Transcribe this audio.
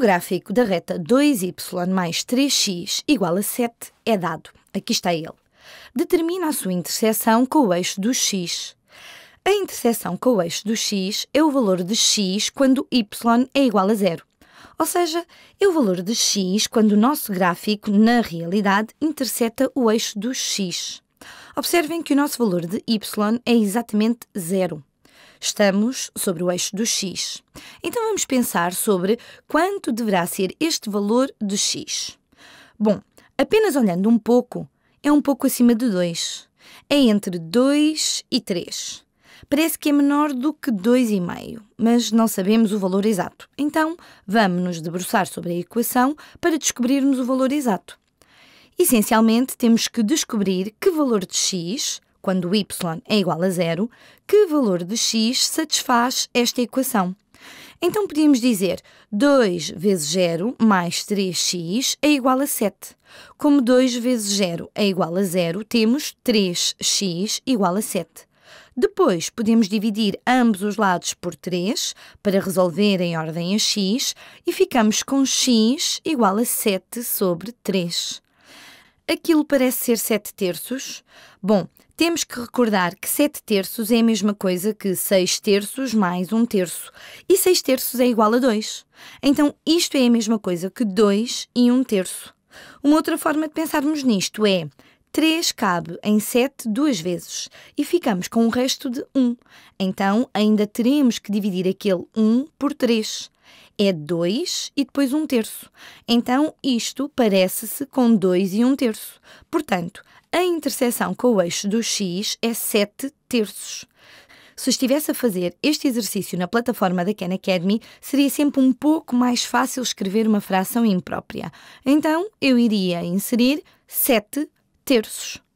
gráfico da reta 2y mais 3x igual a 7 é dado. Aqui está ele. Determina a sua interseção com o eixo do x. A interseção com o eixo do x é o valor de x quando y é igual a zero. Ou seja, é o valor de x quando o nosso gráfico, na realidade, interseta o eixo do x. Observem que o nosso valor de y é exatamente zero. Estamos sobre o eixo do x. Então vamos pensar sobre quanto deverá ser este valor de x. Bom, apenas olhando um pouco, é um pouco acima de 2. É entre 2 e 3. Parece que é menor do que 2,5, mas não sabemos o valor exato. Então, vamos nos debruçar sobre a equação para descobrirmos o valor exato. Essencialmente, temos que descobrir que valor de x quando y é igual a zero, que valor de x satisfaz esta equação. Então podíamos dizer 2 vezes 0 mais 3x é igual a 7. Como 2 vezes 0 é igual a 0, temos 3x igual a 7. Depois, podemos dividir ambos os lados por 3 para resolver em ordem a x e ficamos com x igual a 7 sobre 3. Aquilo parece ser 7 terços? Bom, temos que recordar que 7 terços é a mesma coisa que 6 terços mais 1 terço. E 6 terços é igual a 2. Então isto é a mesma coisa que 2 e 1 terço. Uma outra forma de pensarmos nisto é 3 cabe em 7 duas vezes e ficamos com o resto de 1. Então ainda teremos que dividir aquele 1 por 3 é 2 e depois 1 terço. Então, isto parece-se com 2 e 1 terço. Portanto, a interseção com o eixo do X é 7 terços. Se estivesse a fazer este exercício na plataforma da Khan Academy, seria sempre um pouco mais fácil escrever uma fração imprópria. Então, eu iria inserir 7 terços.